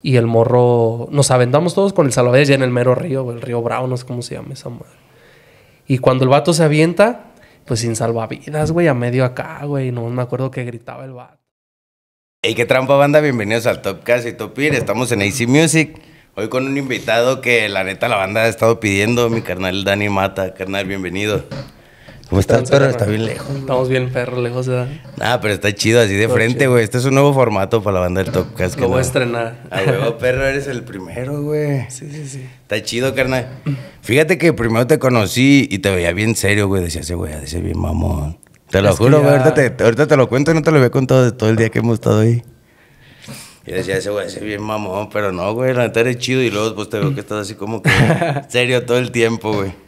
Y el morro, nos aventamos todos con el salvavidas ya en el mero río, el río Bravo, no sé cómo se llama esa madre. Y cuando el vato se avienta, pues sin salvavidas, güey, a medio acá, güey, no me acuerdo que gritaba el vato. Hey, qué trampa banda, bienvenidos al Top Topcast y Topir, estamos en AC Music. Hoy con un invitado que la neta la banda ha estado pidiendo, mi carnal Dani Mata. Carnal, bienvenido. ¿Cómo el perro? Está bien lejos. Estamos bien, perro, lejos de Ah, pero está chido, así de frente, güey. Este es un nuevo formato para la banda del Top Cast. Lo a estrenar. Ay, huevo, perro, eres el primero, güey. Sí, sí, sí. Está chido, carnal. Fíjate que primero te conocí y te veía bien serio, güey. Decía ese güey, ese bien mamón. Te lo juro, güey. Ahorita, te, lo cuento, y no te lo había contado de todo el día que hemos estado ahí. Y decía, ese güey ese bien mamón, pero no, güey, la neta eres chido. Y luego pues te veo que estás así como que serio todo el tiempo, güey.